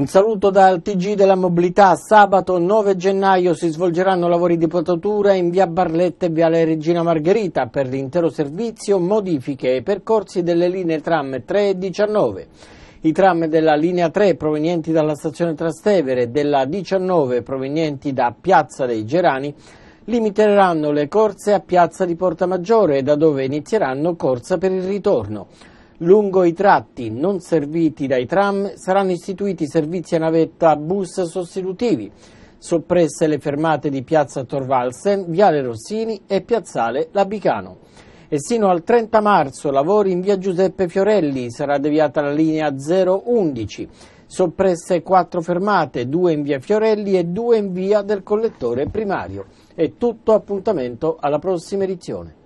Un saluto dal TG della mobilità. Sabato 9 gennaio si svolgeranno lavori di potatura in via Barletta e via viale Regina Margherita per l'intero servizio, modifiche e percorsi delle linee tram 3 e 19. I tram della linea 3 provenienti dalla stazione Trastevere e della 19 provenienti da Piazza dei Gerani limiteranno le corse a Piazza di Porta Maggiore, da dove inizieranno corsa per il ritorno. Lungo i tratti non serviti dai tram saranno istituiti servizi a navetta bus sostitutivi, soppresse le fermate di Piazza Torvalsen, Viale Rossini e Piazzale Labicano. E sino al 30 marzo lavori in via Giuseppe Fiorelli, sarà deviata la linea 011, soppresse quattro fermate, due in via Fiorelli e due in via del collettore primario. È tutto appuntamento alla prossima edizione.